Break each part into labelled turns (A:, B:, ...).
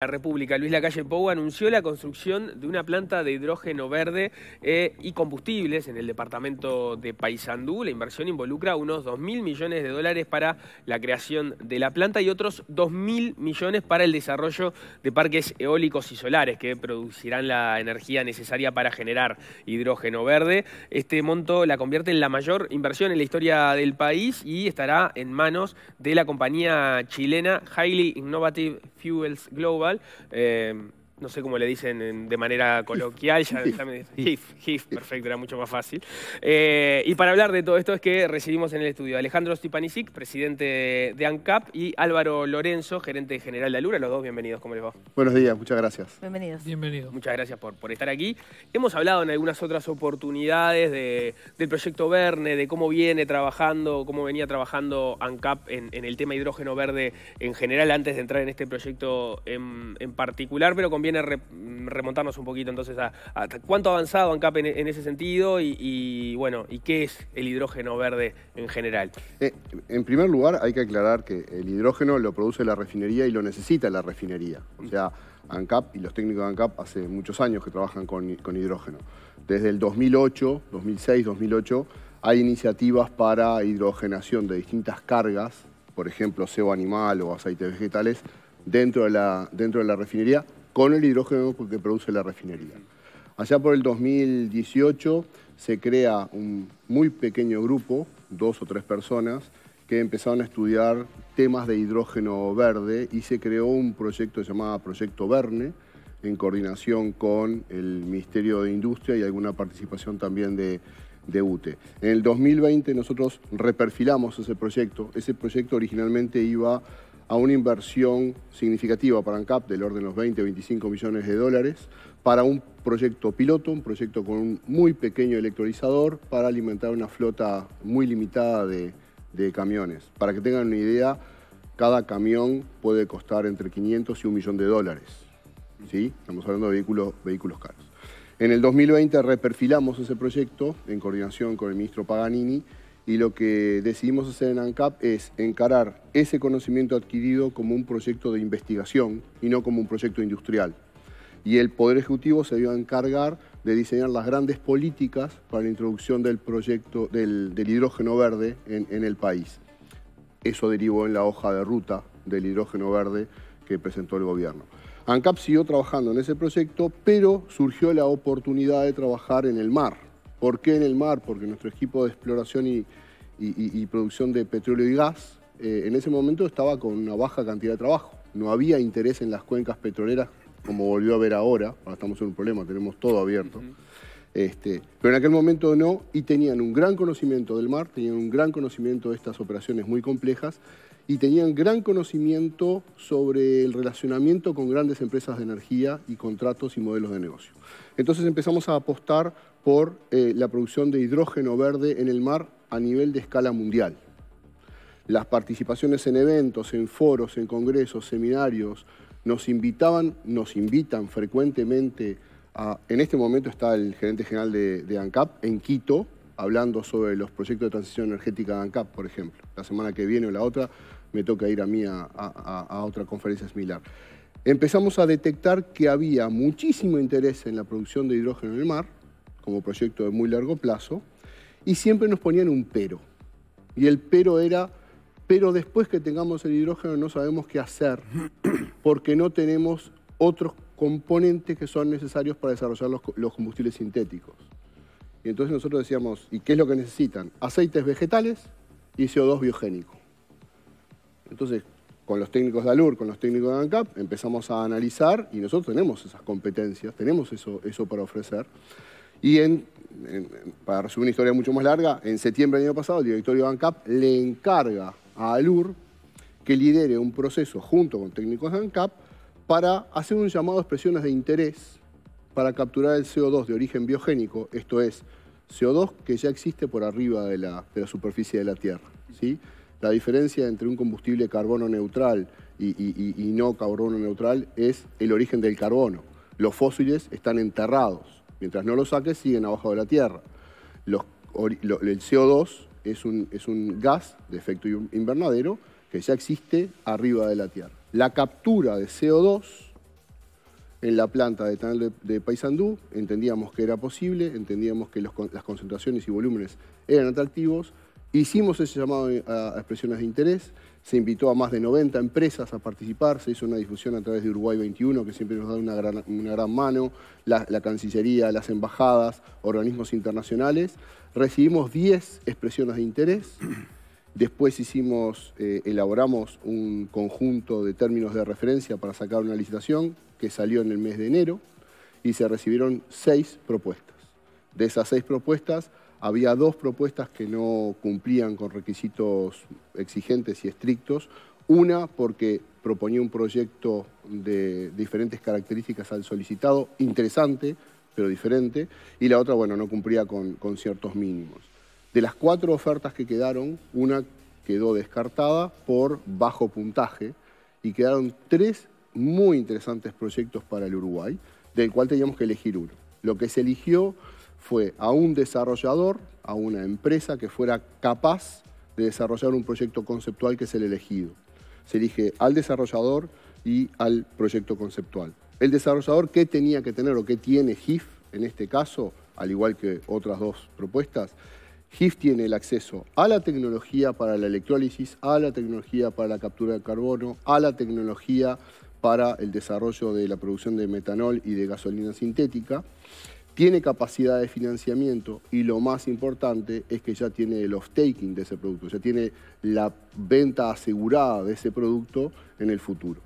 A: La República, Luis Lacalle Pou, anunció la construcción de una planta de hidrógeno verde eh, y combustibles en el departamento de Paysandú. La inversión involucra unos 2.000 millones de dólares para la creación de la planta y otros 2.000 millones para el desarrollo de parques eólicos y solares que producirán la energía necesaria para generar hidrógeno verde. Este monto la convierte en la mayor inversión en la historia del país y estará en manos de la compañía chilena Highly Innovative Fuels Global eh, no sé cómo le dicen de manera coloquial, ya, me HIF, perfecto, era mucho más fácil. Eh, y para hablar de todo esto es que recibimos en el estudio a Alejandro Stipanisic, presidente de ANCAP, y Álvaro Lorenzo, gerente general de Alura. Los dos, bienvenidos, ¿cómo les va?
B: Buenos días, muchas gracias.
A: Bienvenidos. Bienvenidos. Muchas gracias por, por estar aquí. Hemos hablado en algunas otras oportunidades del proyecto Verne, de cómo viene trabajando, cómo venía trabajando ANCAP en, el tema hidrógeno verde en general antes de entrar en este proyecto en, particular, pero con conviene remontarnos un poquito entonces a, cuánto ha avanzado ANCAP en, ese sentido y, bueno, y qué es el hidrógeno verde en general.
B: Eh, en primer lugar, hay que aclarar que el hidrógeno lo produce la refinería y lo necesita la refinería. O sea, ANCAP y los técnicos de ANCAP hace muchos años que trabajan con, hidrógeno. Desde el 2008, 2006, 2008, hay iniciativas para hidrogenación de distintas cargas, por ejemplo, sebo animal o aceites vegetales, dentro de la, dentro de la refinería con el hidrógeno que produce la refinería. Allá por el 2018 se crea un muy pequeño grupo, dos o tres personas, que empezaron a estudiar temas de hidrógeno verde y se creó un proyecto llamado Proyecto Verne, en coordinación con el Ministerio de Industria y alguna participación también de, de UTE. En el 2020 nosotros reperfilamos ese proyecto. Ese proyecto originalmente iba a una inversión significativa para ANCAP del orden de los 20, 25 millones de dólares para un proyecto piloto, un proyecto con un muy pequeño electrolizador para alimentar una flota muy limitada de, camiones. Para que tengan una idea, cada camión puede costar entre 500 y un millón de dólares. ¿sí? Estamos hablando de vehículos, vehículos caros. En el 2020 reperfilamos ese proyecto en coordinación con el ministro Paganini y lo que decidimos hacer en ANCAP es encarar ese conocimiento adquirido como un proyecto de investigación y no como un proyecto industrial. Y el Poder Ejecutivo se dio a encargar de diseñar las grandes políticas para la introducción del proyecto del, hidrógeno verde en, en el país. Eso derivó en la hoja de ruta del hidrógeno verde que presentó el gobierno. ANCAP siguió trabajando en ese proyecto, pero surgió la oportunidad de trabajar en el mar ¿Por qué en el mar? Porque nuestro equipo de exploración y, producción de petróleo y gas eh, en ese momento estaba con una baja cantidad de trabajo. No había interés en las cuencas petroleras como volvió a ver ahora. Ahora estamos en un problema, tenemos todo abierto. este, pero en aquel momento no, y tenían un gran conocimiento del mar, tenían un gran conocimiento de estas operaciones muy complejas y tenían gran conocimiento sobre el relacionamiento con grandes empresas de energía y contratos y modelos de negocio. Entonces empezamos a apostar por eh, la producción de hidrógeno verde en el mar a nivel de escala mundial. Las participaciones en eventos, en foros, en congresos, seminarios, nos invitaban, nos invitan frecuentemente a... En este momento está el gerente general de, ANCAP en Quito, hablando sobre los proyectos de transición energética de ANCAP, por ejemplo. La semana que viene o la otra me toca ir a mí a otra conferencia similar. Empezamos a detectar que había muchísimo interés en la producción de hidrógeno en el mar, como proyecto de muy largo plazo, y siempre nos ponían un pero. Y el pero era, pero después que tengamos el hidrógeno no sabemos qué hacer, porque no tenemos otros componentes que son necesarios para desarrollar los, combustibles sintéticos. Y entonces nosotros decíamos, ¿y qué es lo que necesitan? Aceites vegetales y CO2 biogénico. Entonces, con los técnicos de ALUR, con los técnicos de ANCAP, empezamos a analizar y nosotros tenemos esas competencias, tenemos eso, eso para ofrecer. Y para resumir una historia mucho más larga, en septiembre del año pasado el directorio de ANCAP le encarga a ALUR que lidere un proceso junto con técnicos de ANCAP para hacer un llamado a expresiones de interés para capturar el CO2 de origen biogénico, esto es, CO2 que ya existe por arriba de la, superficie de la Tierra. ¿sí? La diferencia entre un combustible carbono neutral y no carbono neutral es el origen del carbono. Los fósiles están enterrados Mientras no lo saques, siguen abajo de la Tierra. el CO2 es un, es un gas de efecto invernadero que ya existe arriba de la Tierra. La captura de CO2 en la planta de de, Paysandú entendíamos que era posible, entendíamos que las concentraciones y volúmenes eran atractivos, hicimos ese llamado a expresiones de interés, se invitó a más de 90 empresas a participar, se hizo una difusión a través de Uruguay 21, que siempre nos da una gran, una gran mano, la, Cancillería, las embajadas, organismos internacionales. Recibimos 10 expresiones de interés, después hicimos, eh, elaboramos un conjunto de términos de referencia para sacar una licitación que salió en el mes de enero y se recibieron 6 propuestas. De esas 6 propuestas, había dos propuestas que no cumplían con requisitos exigentes y estrictos. Una porque proponía un proyecto de diferentes características al solicitado, interesante, pero diferente, y la otra, bueno, no cumplía con, con ciertos mínimos. De las cuatro ofertas que quedaron, una quedó descartada por bajo puntaje y quedaron tres muy interesantes proyectos para el Uruguay, del cual teníamos que elegir uno. Lo que se eligió fue a un desarrollador, a una empresa que fuera capaz de desarrollar un proyecto conceptual que es el elegido. Se elige al desarrollador y al proyecto conceptual. El desarrollador, ¿qué tenía que tener o qué tiene GIF en este caso, al igual que otras dos propuestas? Hif tiene el acceso a la tecnología para la electrólisis, a la tecnología para la captura de carbono, a la tecnología para el desarrollo de la producción de metanol y de gasolina sintética tiene capacidad de financiamiento y lo más importante es que ya tiene el off-taking de ese producto, ya tiene la venta asegurada de ese producto en el futuro.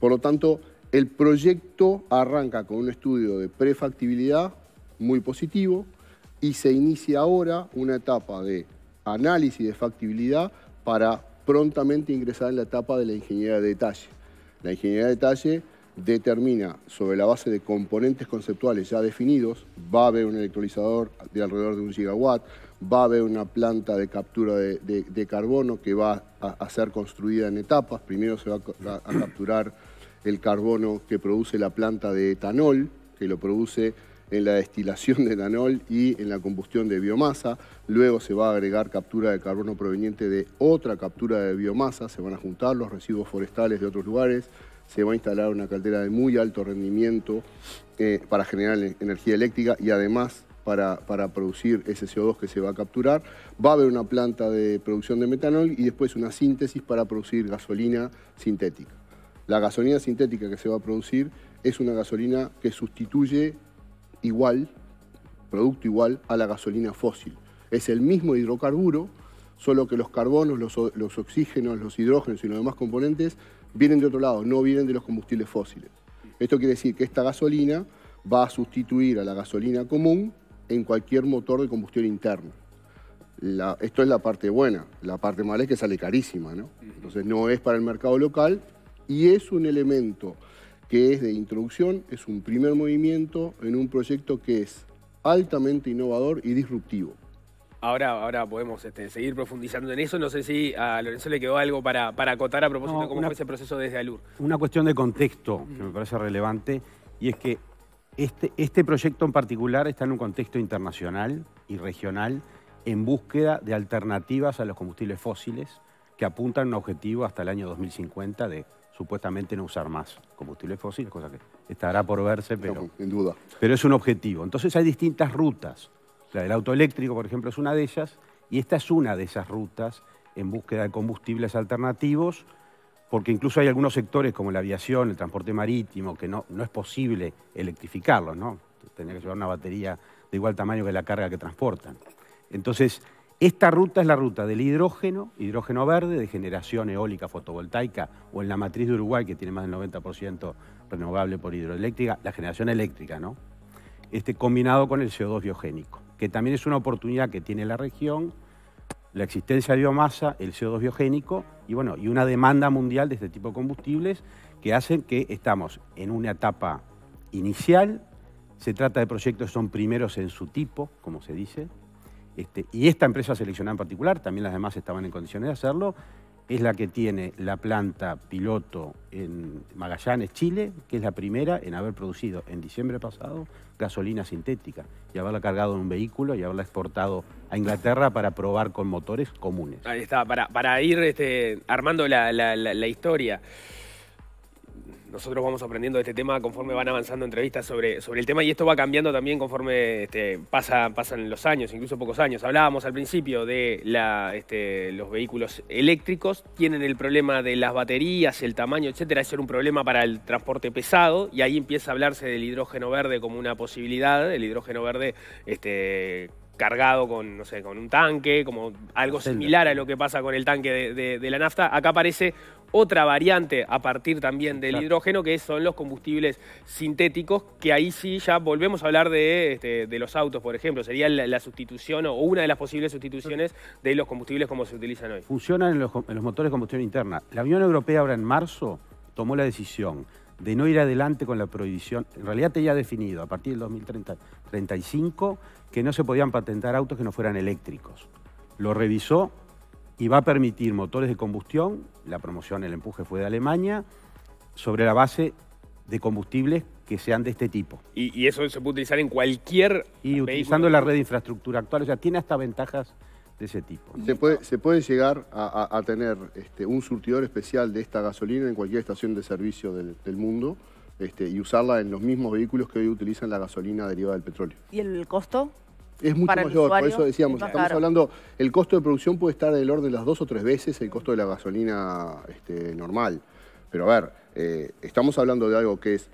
B: Por lo tanto, el proyecto arranca con un estudio de prefactibilidad muy positivo y se inicia ahora una etapa de análisis de factibilidad para prontamente ingresar en la etapa de la ingeniería de detalle. La ingeniería de detalle determina sobre la base de componentes conceptuales ya definidos, va a haber un electrolizador de alrededor de un gigawatt, va a haber una planta de captura de, carbono que va a, ser construida en etapas. Primero se va a, capturar el carbono que produce la planta de etanol, que lo produce en la destilación de etanol y en la combustión de biomasa. Luego se va a agregar captura de carbono proveniente de otra captura de biomasa, se van a juntar los residuos forestales de otros lugares, se va a instalar una caldera de muy alto rendimiento eh, para generar e-, energía eléctrica y además para, producir ese CO2 que se va a capturar. Va a haber una planta de producción de metanol y después una síntesis para producir gasolina sintética. La gasolina sintética que se va a producir es una gasolina que sustituye igual, producto igual, a la gasolina fósil. Es el mismo hidrocarburo, solo que los carbonos, los, los oxígenos, los hidrógenos y los demás componentes vienen de otro lado, no vienen de los combustibles fósiles. Esto quiere decir que esta gasolina va a sustituir a la gasolina común en cualquier motor de combustión interna. esto es la parte buena, la parte mala es que sale carísima, ¿no? Entonces no es para el mercado local y es un elemento que es de introducción, es un primer movimiento en un proyecto que es altamente innovador y disruptivo.
A: Ahora, ahora podemos este, seguir profundizando en eso. No sé si a Lorenzo le quedó algo para, acotar a propósito de cómo fue ese proceso desde ALUR.
C: Una cuestión de contexto que me parece relevante y es que este, este proyecto en particular está en un contexto internacional y regional en búsqueda de alternativas a los combustibles fósiles que apuntan a un objetivo hasta el año 2050 de supuestamente no usar más combustibles fósiles, cosa que estará por verse, pero, pero es un objetivo. Entonces hay distintas rutas el auto eléctrico, por ejemplo, es una de ellas, y esta es una de esas rutas en búsqueda de combustibles alternativos, porque incluso hay algunos sectores como la aviación, el transporte marítimo, que no, no es posible electrificarlos, ¿no? Tendría que llevar una batería de igual tamaño que la carga que transportan. Entonces, esta ruta es la ruta del hidrógeno, hidrógeno verde, de generación eólica fotovoltaica, o en la matriz de Uruguay, que tiene más del 90% renovable por hidroeléctrica, la generación eléctrica, ¿no? Este, combinado con el CO2 biogénico que también es una oportunidad que tiene la región, la existencia de biomasa, el CO2 biogénico y, bueno, y una demanda mundial de este tipo de combustibles que hacen que estamos en una etapa inicial, se trata de proyectos que son primeros en su tipo, como se dice, este, y esta empresa seleccionada en particular, también las demás estaban en condiciones de hacerlo, es la que tiene la planta piloto en Magallanes, Chile, que es la primera en haber producido en diciembre pasado gasolina sintética y haberla cargado en un vehículo y haberla exportado a Inglaterra para probar con motores comunes.
A: Ahí está, para, ir este, armando la historia nosotros vamos aprendiendo de este tema conforme van avanzando entrevistas sobre, sobre el tema y esto va cambiando también conforme este, pasa, pasan los años, incluso pocos años. Hablábamos al principio de la, este, los vehículos eléctricos, tienen el problema de las baterías, el tamaño, etcétera. Eso era un problema para el transporte pesado y ahí empieza a hablarse del hidrógeno verde como una posibilidad, el hidrógeno verde este, cargado con, no sé, con un tanque, como algo similar a lo que pasa con el tanque de, de la nafta. Acá aparece otra variante a partir también del hidrógeno, que son los combustibles sintéticos, que ahí sí ya volvemos a hablar de, este, los autos, por ejemplo. Sería la, sustitución o una de las posibles sustituciones de los combustibles como se utilizan hoy.
C: Funcionan en los, motores de combustión interna. La Unión Europea ahora en marzo tomó la decisión de no ir adelante con la prohibición. En realidad tenía definido a partir del 2035 que no se podían patentar autos que no fueran eléctricos. Lo revisó y va a permitir motores de combustión, la promoción, el empuje fue de Alemania, sobre la base de combustibles que sean de este tipo.
B: ¿Y, eso se puede utilizar en cualquier...
C: Y utilizando la red de infraestructura actual, o sea, tiene hasta ventajas de ese tipo.
B: Se, puede, llegar a, tener este, un surtidor especial de esta gasolina en cualquier estación de servicio del, mundo este, y usarla en los mismos vehículos que hoy utilizan la gasolina derivada del petróleo.
A: ¿Y el costo?
B: Es mucho mayor, por eso decíamos, estamos hablando, el costo de producción puede estar del orden de las dos o tres veces el costo de la gasolina este, normal. Pero a ver, eh, estamos hablando de algo que es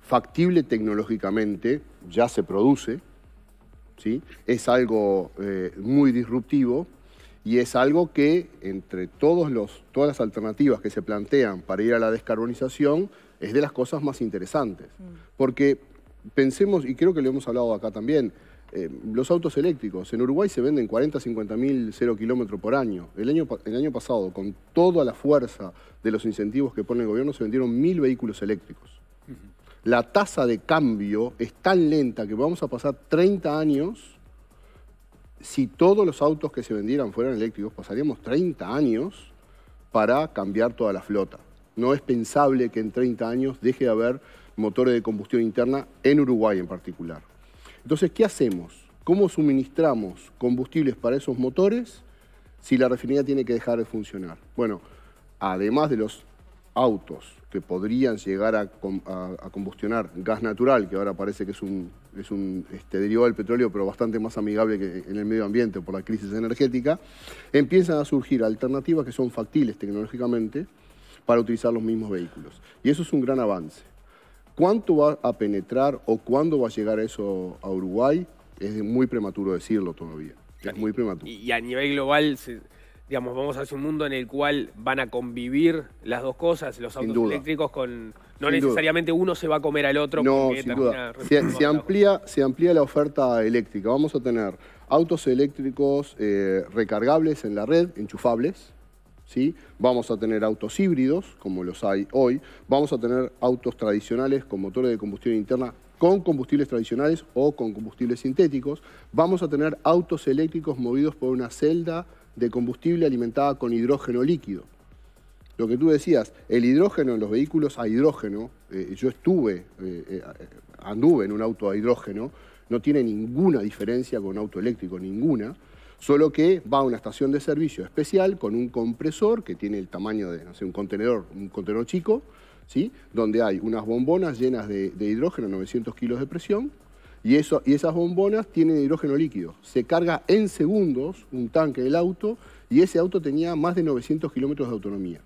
B: factible tecnológicamente, ya se produce, ¿sí? es algo eh, muy disruptivo y es algo que entre todos los, todas las alternativas que se plantean para ir a la descarbonización es de las cosas más interesantes. Mm. Porque pensemos, y creo que lo hemos hablado acá también, eh, los autos eléctricos. En Uruguay se venden 40, 50 mil cero kilómetros por año. El, año. el año pasado, con toda la fuerza de los incentivos que pone el gobierno, se vendieron mil vehículos eléctricos. La tasa de cambio es tan lenta que vamos a pasar 30 años. Si todos los autos que se vendieran fueran eléctricos, pasaríamos 30 años para cambiar toda la flota. No es pensable que en 30 años deje de haber motores de combustión interna en Uruguay en particular. Entonces, ¿qué hacemos? ¿Cómo suministramos combustibles para esos motores si la refinería tiene que dejar de funcionar? Bueno, además de los autos que podrían llegar a, combustionar gas natural, que ahora parece que es un, un este, derivado del petróleo, pero bastante más amigable que en el medio ambiente por la crisis energética, empiezan a surgir alternativas que son factibles tecnológicamente para utilizar los mismos vehículos. Y eso es un gran avance. ¿Cuánto va a penetrar o cuándo va a llegar eso a Uruguay? Es muy prematuro decirlo todavía. Es muy prematuro. Y,
A: a nivel global, digamos, vamos a hacia un mundo en el cual van a convivir las dos cosas, los autos eléctricos con... No necesariamente uno se va a comer al otro. No, sin Se,
B: amplía, se amplía la oferta eléctrica. Vamos a tener autos eléctricos eh, recargables en la red, enchufables, Vamos a tener autos híbridos, como los hay hoy, vamos a tener autos tradicionales con motores de combustión interna con combustibles tradicionales o con combustibles sintéticos, vamos a tener autos eléctricos movidos por una celda de combustible alimentada con hidrógeno líquido. Lo que tú decías, el hidrógeno en los vehículos a hidrógeno, eh, yo estuve, eh, eh, anduve en un auto a hidrógeno, no tiene ninguna diferencia con un auto eléctrico, ninguna solo que va a una estación de servicio especial con un compresor que tiene el tamaño de, no un contenedor, un contenedor chico, ¿sí? donde hay unas bombonas llenas de, hidrógeno, 900 kilos de presión, y, eso, y esas bombonas tienen hidrógeno líquido. Se carga en segundos un tanque del auto y ese auto tenía más de 900 kilómetros de autonomía.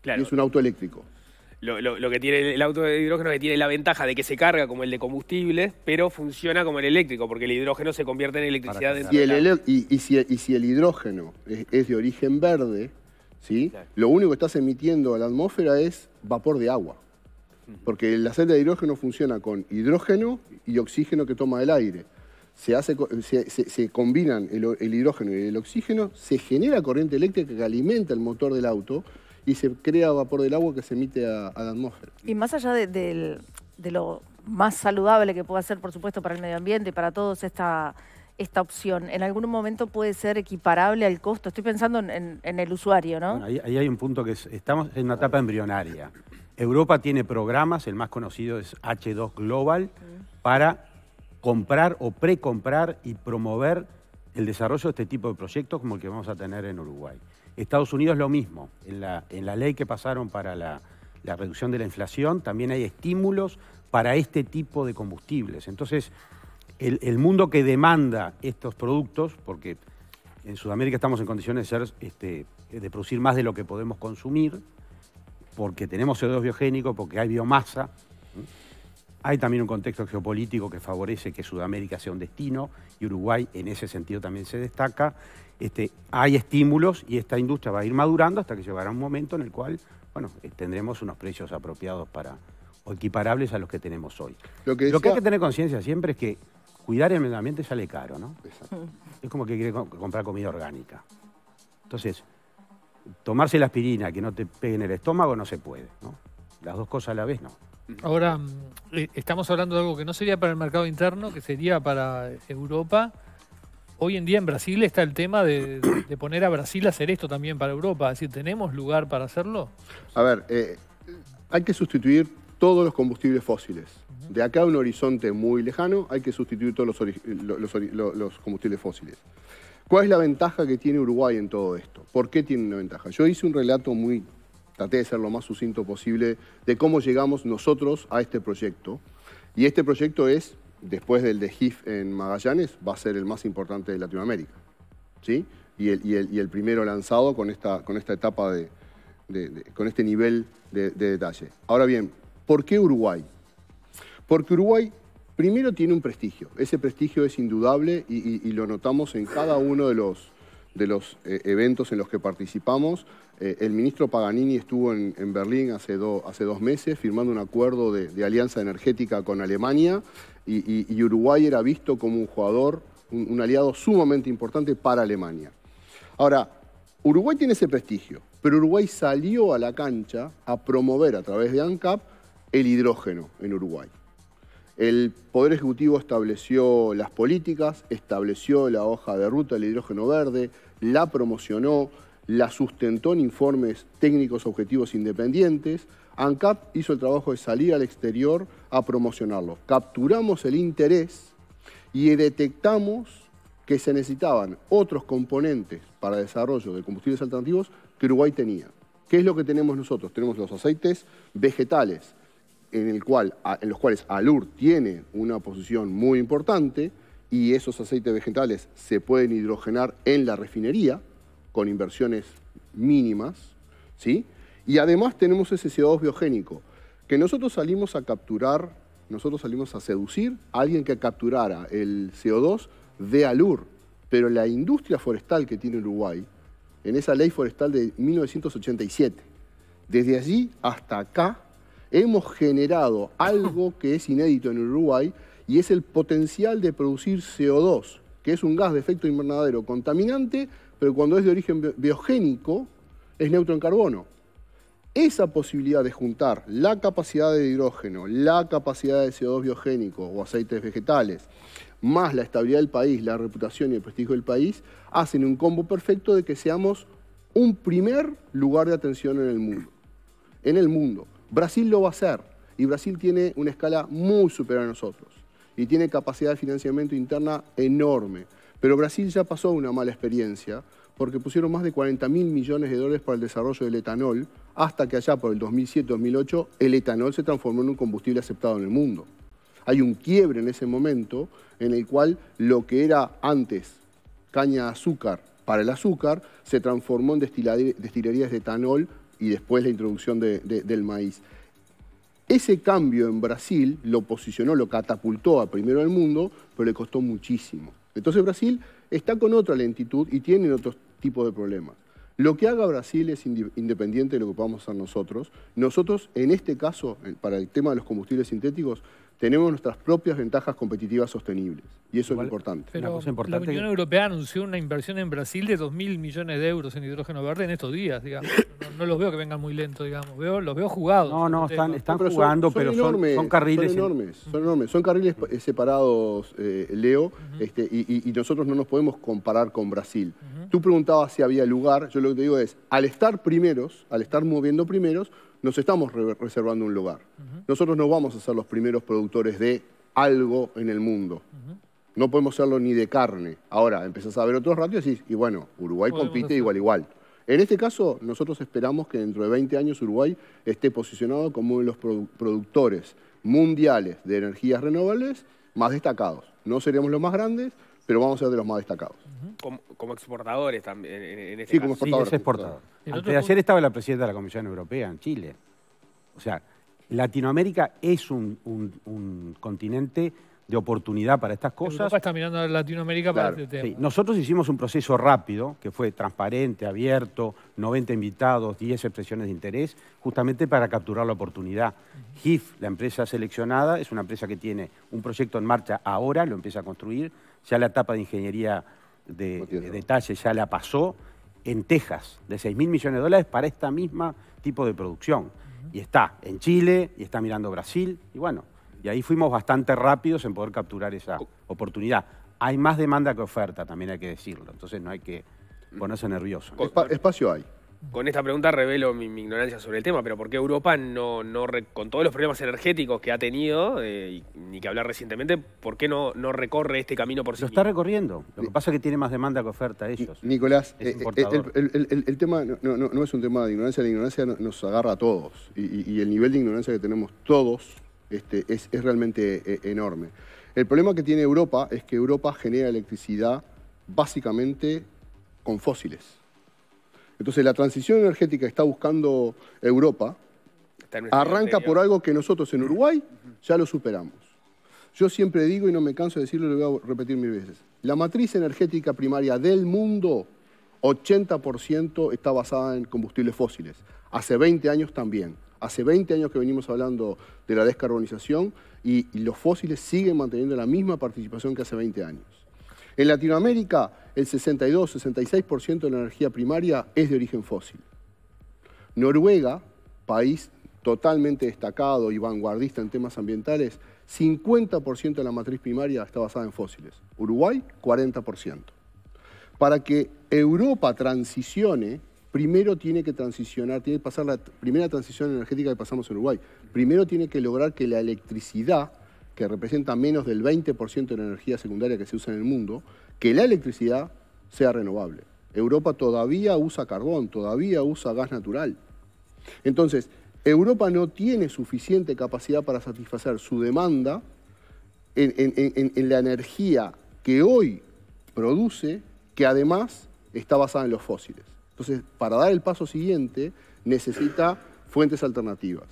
B: Claro. es un auto eléctrico
A: lo, que tiene el auto de hidrógeno es que tiene la ventaja de que se carga como el de combustible, pero funciona como el eléctrico, porque el hidrógeno se convierte en electricidad.
B: y, y, si, el hidrógeno es, de origen verde, ¿sí? lo único que estás emitiendo a la atmósfera es vapor de agua. Porque el aceite de hidrógeno funciona con hidrógeno y oxígeno que toma el aire. Se, hace, combinan el, hidrógeno y el oxígeno, se genera corriente eléctrica que alimenta el motor del auto y se crea vapor del agua que se emite a, la atmósfera.
A: Y más allá de, lo más saludable que pueda ser, por supuesto, para el medio ambiente y para todos esta, esta opción, ¿en algún momento puede ser equiparable al costo? Estoy pensando en, el usuario, ¿no?
C: ahí, ahí, hay un punto que estamos en una etapa embrionaria. Europa tiene programas, el más conocido es H2 Global, mm. para comprar o precomprar y promover el desarrollo de este tipo de proyectos como el que vamos a tener en Uruguay. Estados Unidos lo mismo. En la, en la ley que pasaron para la, reducción de la inflación también hay estímulos para este tipo de combustibles. Entonces, el, mundo que demanda estos productos, porque en Sudamérica estamos en condiciones de, ser, este, de producir más de lo que podemos consumir, porque tenemos CO2 biogénico, porque hay biomasa, hay también un contexto geopolítico que favorece que Sudamérica sea un destino y Uruguay en ese sentido también se destaca. Este, hay estímulos y esta industria va a ir madurando hasta que llegará un momento en el cual bueno, eh, tendremos unos precios apropiados para o equiparables a los que tenemos hoy. Lo que, hay que tener conciencia siempre es que cuidar el medio ambiente sale caro, ¿no? Es como que quiere comprar comida orgánica. Entonces, tomarse la aspirina que no te pegue en el estómago no se puede, ¿no? Las dos cosas a la vez no.
D: Ahora, mm, eh, estamos hablando de algo que no sería para el mercado interno, que sería para Europa hoy en día en Brasil está el tema de, poner a Brasil a hacer esto también para Europa. Es decir, ¿tenemos lugar para hacerlo?
B: A ver, eh, hay que sustituir todos los combustibles fósiles. De acá a un horizonte muy lejano hay que sustituir todos los, los, combustibles fósiles. ¿Cuál es la ventaja que tiene Uruguay en todo esto? ¿Por qué tiene una ventaja? Yo hice un relato muy, traté de ser lo más sucinto posible, de cómo llegamos nosotros a este proyecto. Y este proyecto es después del de GIF en Magallanes, va a ser el más importante de Latinoamérica. ¿sí? Y, el, primero lanzado con esta, con esta etapa con este nivel de, detalle. Ahora bien, ¿por qué Uruguay? Porque Uruguay primero tiene un prestigio. Ese prestigio es indudable y lo notamos en cada uno de los, de los eh, eventos en los que participamos. Eh, el ministro Paganini estuvo en, Berlín hace, hace, dos meses firmando un acuerdo de, alianza energética con Alemania y, Uruguay era visto como un jugador, un, un aliado sumamente importante para Alemania. Ahora, Uruguay tiene ese prestigio, pero Uruguay salió a la cancha a promover a través de ANCAP el hidrógeno en Uruguay. El Poder Ejecutivo estableció las políticas, estableció la hoja de ruta del hidrógeno verde, la promocionó, la sustentó en informes técnicos objetivos independientes. ANCAP hizo el trabajo de salir al exterior a promocionarlo. Capturamos el interés y detectamos que se necesitaban otros componentes para desarrollo de combustibles alternativos que Uruguay tenía. ¿Qué es lo que tenemos nosotros? Tenemos los aceites vegetales, en, el cual, en los cuales ALUR tiene una posición muy importante, y esos aceites vegetales se pueden hidrogenar en la refinería con inversiones mínimas, ¿sí? Y además tenemos ese CO2 biogénico, que nosotros salimos a capturar, nosotros salimos a seducir a alguien que capturara el CO2 de Alur, pero la industria forestal que tiene Uruguay, en esa ley forestal de 1987, desde allí hasta acá, hemos generado algo que es inédito en Uruguay, y es el potencial de producir CO2, que es un gas de efecto invernadero contaminante, pero cuando es de origen biogénico, es neutro en carbono. Esa posibilidad de juntar la capacidad de hidrógeno, la capacidad de CO2 biogénico o aceites vegetales, más la estabilidad del país, la reputación y el prestigio del país, hacen un combo perfecto de que seamos un primer lugar de atención en el mundo. En el mundo. Brasil lo va a hacer y Brasil tiene una escala muy superior a nosotros y tiene capacidad de financiamiento interna enorme. Pero Brasil ya pasó una mala experiencia porque pusieron más de 40 mil millones de dólares para el desarrollo del etanol, hasta que allá por el 2007-2008 el etanol se transformó en un combustible aceptado en el mundo. Hay un quiebre en ese momento en el cual lo que era antes caña de azúcar para el azúcar se transformó en destilerías de etanol y después la introducción del maíz. Ese cambio en Brasil lo posicionó, lo catapultó a primero del mundo, pero le costó muchísimo. Entonces Brasil está con otra lentitud y tiene otro tipo de problemas. Lo que haga Brasil es independiente de lo que podamos hacer nosotros. Nosotros, en este caso, para el tema de los combustibles sintéticos, tenemos nuestras propias ventajas competitivas sostenibles. Y eso es importante. importante la Unión
D: Europea anunció una inversión en Brasil de 2.000 millones de euros en hidrógeno verde en estos días, digamos. No, los veo que vengan muy lento digamos. los veo jugados. No, no, están, jugando, son, pero son, carriles. enormes,
B: son enormes. Son carriles eh, separados, eh, Leo, este, y, nosotros no nos podemos comparar con Brasil. Tú preguntabas si había lugar. Yo lo que te digo es, al estar primeros, al estar moviendo primeros, nos estamos reservando un lugar. Nosotros no vamos a ser los primeros productores de algo en el mundo. No podemos serlo ni de carne. Ahora, empezás a ver otros ratios y, y bueno, Uruguay compite igual, igual. En este caso, nosotros esperamos que dentro de 20 años Uruguay esté posicionado como uno de los productores mundiales de energías renovables más destacados. No seremos los más grandes, pero vamos a ser de los más destacados.
A: Como, exportadores también, en, este sí, como exportadores. ayer
B: estaba la
C: presidenta de la Comisión Europea en Chile. O sea, Latinoamérica es un continente de oportunidad para estas cosas. Europa está
D: mirando a Latinoamérica para este tema. Sí.
C: Nosotros hicimos un proceso rápido, que fue transparente, abierto, 90 invitados, 10 expresiones de interés, justamente para capturar la oportunidad. GIF, la empresa seleccionada, es una empresa que tiene un proyecto en marcha ahora, lo empieza a construir, ya la etapa de ingeniería de, detalle ya la pasó, en Texas, de 6 mil millones de dólares para esta misma tipo de producción. Y está en Chile, y está mirando Brasil, y bueno y ahí fuimos bastante rápidos en poder capturar esa oportunidad. Hay más demanda que oferta, también hay que decirlo. Entonces no hay que ponerse mm. nervioso. espacio hay.
A: Con esta pregunta revelo mi, ignorancia sobre el tema, pero ¿por qué Europa no, no con todos los problemas energéticos que ha tenido, eh, ni que hablar recientemente, ¿por qué no, no recorre este camino por sí? Lo está
C: recorriendo. Lo que pasa es que tiene más demanda que oferta ellos. Nicolás, eh, eh,
B: el, tema no, es un tema de ignorancia, la ignorancia nos agarra a todos. y el nivel de ignorancia que tenemos todos este, es, realmente eh, enorme. El problema que tiene Europa es que Europa genera electricidad básicamente con fósiles. Entonces la transición energética que está buscando Europa
A: arranca por algo
B: que nosotros en Uruguay ya lo superamos. Yo siempre digo, y no me canso de decirlo, lo voy a repetir mil veces, la matriz energética primaria del mundo, 80% está basada en combustibles fósiles. Hace 20 años también. Hace 20 años que venimos hablando de la descarbonización y, los fósiles siguen manteniendo la misma participación que hace 20 años. En Latinoamérica, el 62-66% de la energía primaria es de origen fósil. Noruega, país totalmente destacado y vanguardista en temas ambientales, 50% de la matriz primaria está basada en fósiles. Uruguay, 40%. Para que Europa transicione primero tiene que transicionar, tiene que pasar la primera transición energética que pasamos en Uruguay. Primero tiene que lograr que la electricidad, que representa menos del 20% de la energía secundaria que se usa en el mundo, que la electricidad sea renovable. Europa todavía usa carbón, todavía usa gas natural. Entonces, Europa no tiene suficiente capacidad para satisfacer su demanda en, en, la energía que hoy produce, que además está basada en los fósiles. Entonces, para dar el paso siguiente, necesita fuentes alternativas.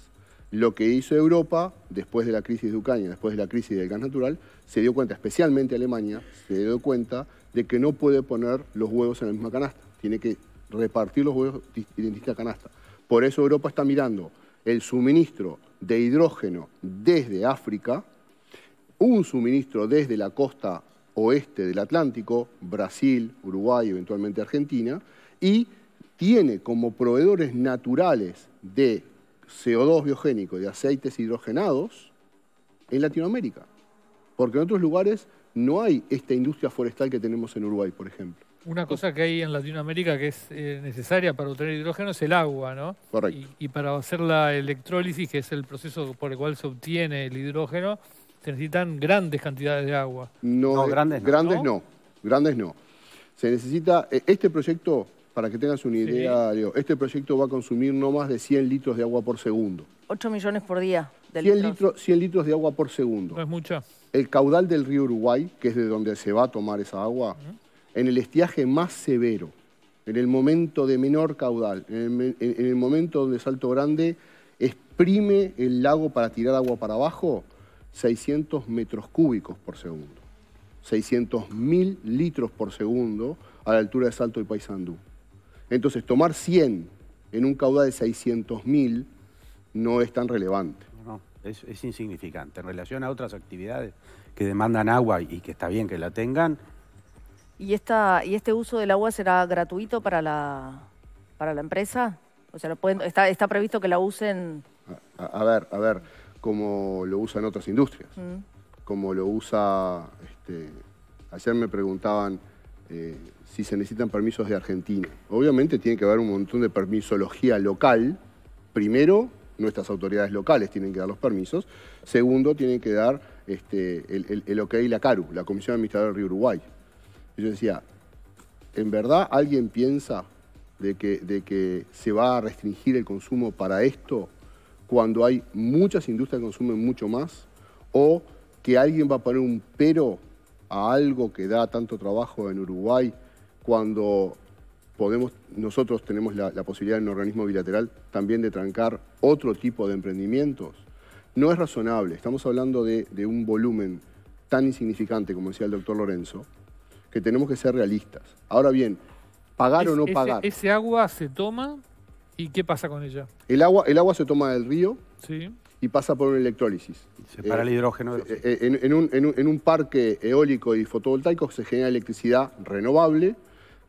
B: Lo que hizo Europa después de la crisis de Ucrania, después de la crisis del gas natural, se dio cuenta, especialmente Alemania, se dio cuenta de que no puede poner los huevos en la misma canasta, tiene que repartir los huevos en distintas canasta. Por eso Europa está mirando el suministro de hidrógeno desde África, un suministro desde la costa oeste del Atlántico, Brasil, Uruguay, eventualmente Argentina, y tiene como proveedores naturales de CO2 biogénico, de aceites hidrogenados, en Latinoamérica. Porque en otros lugares no hay esta industria forestal que tenemos en Uruguay, por ejemplo.
D: Una cosa que hay en Latinoamérica que es eh, necesaria para obtener hidrógeno es el agua, ¿no? Correcto. Y, para hacer la electrólisis, que es el proceso por el cual se obtiene el hidrógeno, se necesitan grandes cantidades de agua.
B: No, grandes, no. grandes no. Grandes no. Se necesita, eh, este proyecto para que tengas una idea, este proyecto va a consumir no más de 100 litros de agua por segundo. 8 millones por día 100 litros. 100 litros de agua por segundo. No es mucha. El caudal del río Uruguay, que es de donde se va a tomar esa agua, en el estiaje más severo, en el momento de menor caudal, en el, momento donde Salto Grande exprime el lago para tirar agua para abajo, 600 metros cúbicos por segundo. 600 mil litros por segundo a la altura de Salto y Paysandú. Entonces, tomar 100 en un caudal de 600.000 no es tan relevante. No, es, es,
C: insignificante. En relación a otras actividades que demandan agua y que está bien que la tengan. ¿Y,
A: esta, y este uso del agua será gratuito para la, para la empresa? O sea, está, previsto que la usen...
B: A, ver, a ver, como lo usan otras industrias, mm. como lo usa... Este, ayer me preguntaban eh, si se necesitan permisos de Argentina. Obviamente tiene que haber un montón de permisología local. Primero, nuestras autoridades locales tienen que dar los permisos. Segundo, tienen que dar este, el, el, OK la CARU, la Comisión Administradora del Río Uruguay. yo decía, ¿en verdad alguien piensa de que, de que se va a restringir el consumo para esto cuando hay muchas industrias que consumen mucho más? ¿O que alguien va a poner un pero a algo que da tanto trabajo en Uruguay cuando podemos, nosotros tenemos la, posibilidad en un organismo bilateral también de trancar otro tipo de emprendimientos? No es razonable, estamos hablando de, un volumen tan insignificante, como decía el doctor Lorenzo, que tenemos que ser realistas. Ahora bien, pagar o no pagar.
D: Ese agua se toma y ¿qué pasa
B: con ella? El agua, el agua se toma del río. Sí y pasa por un electrólisis. Separa el hidrógeno. En, en, un, parque eólico y fotovoltaico se genera electricidad renovable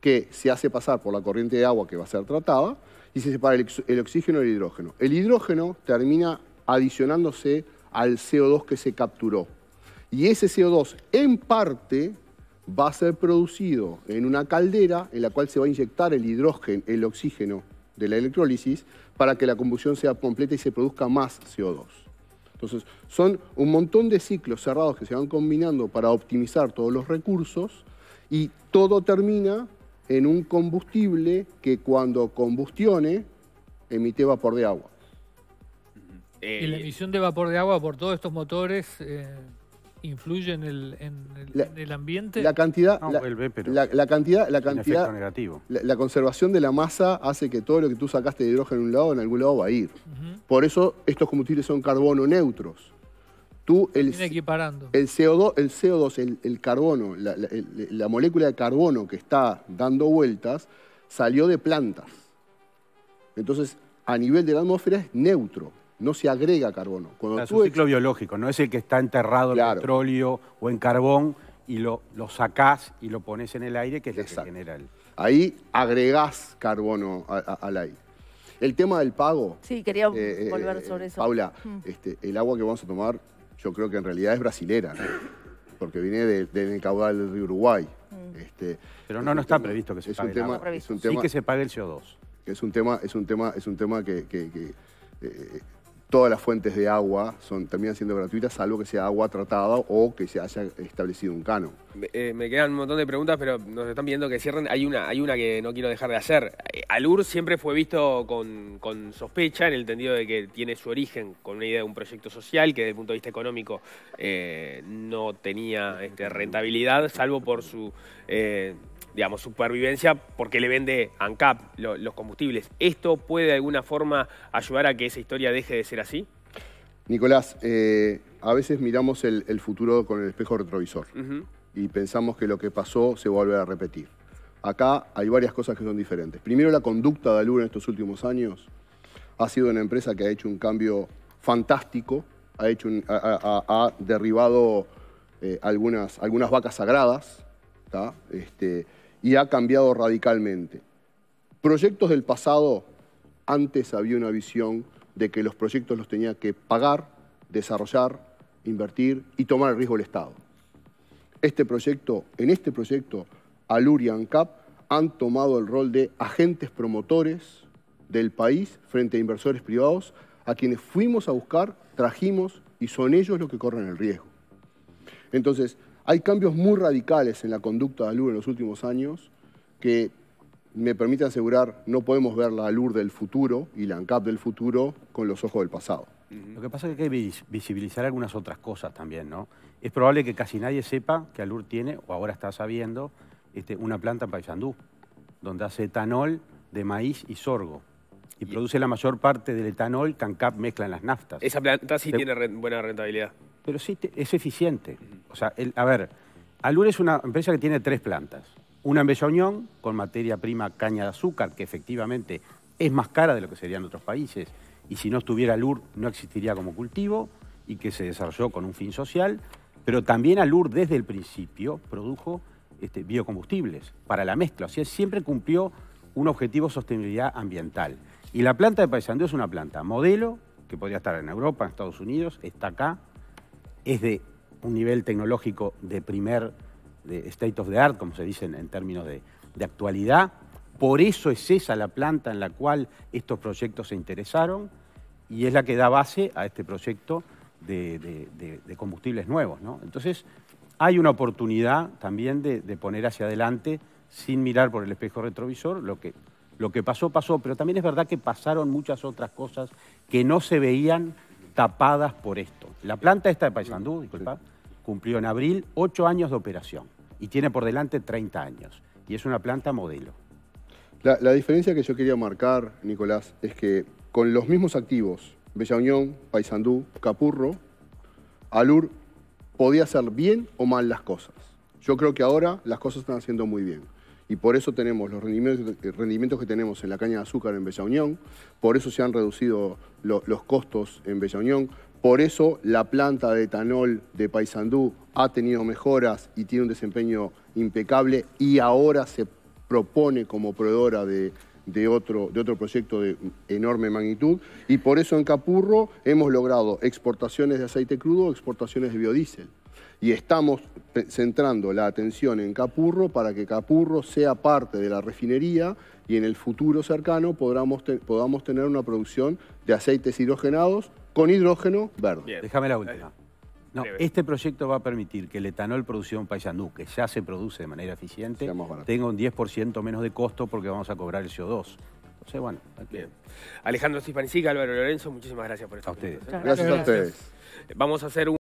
B: que se hace pasar por la corriente de agua que va a ser tratada y se separa el, oxígeno del hidrógeno. El hidrógeno termina adicionándose al CO2 que se capturó. Y ese CO2 en parte va a ser producido en una caldera en la cual se va a inyectar el hidrógeno, el oxígeno de la electrólisis para que la combustión sea completa y se produzca más CO2. Entonces, son un montón de ciclos cerrados que se van combinando para optimizar todos los recursos y todo termina en un combustible que cuando combustione emite vapor de agua.
D: y la eh, emisión de vapor de agua por todos estos motores... Eh, influye en el, ambiente. La
B: cantidad, la, la, cantidad, la cantidad, negativo. La, conservación de la masa hace que todo lo que tú sacaste de hidrógeno en un lado, en algún lado va a ir. Por eso estos combustibles son carbono neutros. Tú, el,
D: equiparando.
B: el CO2, el, CO2, el carbono, la molécula de carbono que está dando vueltas salió de plantas. Entonces, a nivel de la atmósfera es neutro no se agrega carbono. Cuando es un
C: ciclo biológico, no es el que está enterrado en petróleo o en carbón y lo, lo, sacás y lo pones en el aire,
B: que es Exacto. lo que Ahí agregás carbono al aire. El tema del pago.
A: Sí, quería eh, eh, volver eh, sobre eso. Paula, mm.
B: este, el agua que vamos a tomar, yo creo que en realidad es brasilera, porque viene de, de caudal del río Uruguay. Mm. Este, Pero no, no está previsto que se pague. Un tema, es sí que se pague el CO2. Es un tema, es un tema, es un tema que, todas las fuentes de agua son, terminan siendo gratuitas, salvo que sea agua tratada o que se haya establecido un canon.
A: me eh, quedan un montón de preguntas, pero nos están pidiendo que cierren. Hay una, hay una que no quiero dejar de hacer. Eh, Alur siempre fue visto con, sospecha, en el entendido de que tiene su origen con una idea de un proyecto social que desde el punto de vista económico eh, no tenía este, rentabilidad, salvo por su digamos, supervivencia porque le vende ANCAP los combustibles. ¿Esto puede de alguna forma ayudar a que esa historia deje de ser así?
B: Nicolás, eh, a veces miramos el, futuro con el espejo retrovisor y pensamos que lo que pasó se vuelve a repetir. Acá hay varias cosas que son diferentes. Primero, la conducta de Alura en estos últimos años ha sido una empresa que ha hecho un cambio fantástico, ha, hecho ha, derribado eh, algunas, algunas vacas sagradas, este, y ha cambiado radicalmente. Proyectos del pasado, antes había una visión de que los proyectos los tenía que pagar, desarrollar, invertir y tomar el riesgo el Estado. Este proyecto, en este proyecto, Alurian y han tomado el rol de agentes promotores del país frente a inversores privados a quienes fuimos a buscar, trajimos y son ellos los que corren el riesgo. Entonces, hay cambios muy radicales en la conducta de ALUR en los últimos años que me permite asegurar no podemos ver la ALUR del futuro y la ANCAP del futuro con los ojos del pasado.
C: Lo que pasa es que hay que visibilizar algunas otras cosas también, ¿no? Es probable que casi nadie sepa que ALUR tiene, o ahora está sabiendo, este, una planta en Paysandú, donde hace etanol de maíz y sorgo. Y, produce la mayor parte del etanol que ANCAP mezcla en las naftas. Esa
A: planta sí tiene buena rentabilidad
C: pero sí es eficiente. O sea, a ver, Alur es una empresa que tiene tres plantas. Una en Bella Unión, con materia prima caña de azúcar, que efectivamente es más cara de lo que sería en otros países, y si no estuviera Alur no existiría como cultivo, y que se desarrolló con un fin social, pero también Alur desde el principio produjo este, biocombustibles para la mezcla, o sea, siempre cumplió un objetivo de sostenibilidad ambiental. Y la planta de Paysandú es una planta modelo, que podría estar en Europa, en Estados Unidos, está acá, es de un nivel tecnológico de primer de state of the art, como se dice en términos de, actualidad. Por eso es esa la planta en la cual estos proyectos se interesaron y es la que da base a este proyecto de, combustibles nuevos. Entonces, hay una oportunidad también de, poner hacia adelante, sin mirar por el espejo retrovisor, lo que, lo que pasó, pasó. Pero también es verdad que pasaron muchas otras cosas que no se veían tapadas por esto. La planta esta de Paysandú, disculpa, cumplió en abril ocho años de operación y tiene por delante 30 años. Y es una planta modelo.
B: La, la diferencia que yo quería marcar, Nicolás, es que con los mismos activos, Bella Unión, Paysandú, Capurro, Alur podía hacer bien o mal las cosas. Yo creo que ahora las cosas están haciendo muy bien y por eso tenemos los eh, rendimientos, que tenemos en la caña de azúcar en Bella Unión, por eso se han reducido los costos en Bella Unión, por eso la planta de etanol de Paysandú ha tenido mejoras y tiene un desempeño impecable y ahora se propone como proveedora de, de otro, de otro proyecto de enorme magnitud y por eso en Capurro hemos logrado exportaciones de aceite crudo, exportaciones de biodiesel y estamos centrando la atención en Capurro para que Capurro sea parte de la refinería y en el futuro cercano podamos, podamos tener una producción de aceites hidrogenados con hidrógeno
C: verde. Déjame la última. No, este proyecto va a permitir que el etanol producido en que ya se produce de manera eficiente, tenga un 10% menos de costo porque vamos a cobrar el CO2. Entonces, bueno, Alejandro
A: Cispanicica, Álvaro Lorenzo, muchísimas gracias por estar A ustedes. Gracias, a ustedes. Vamos a hacer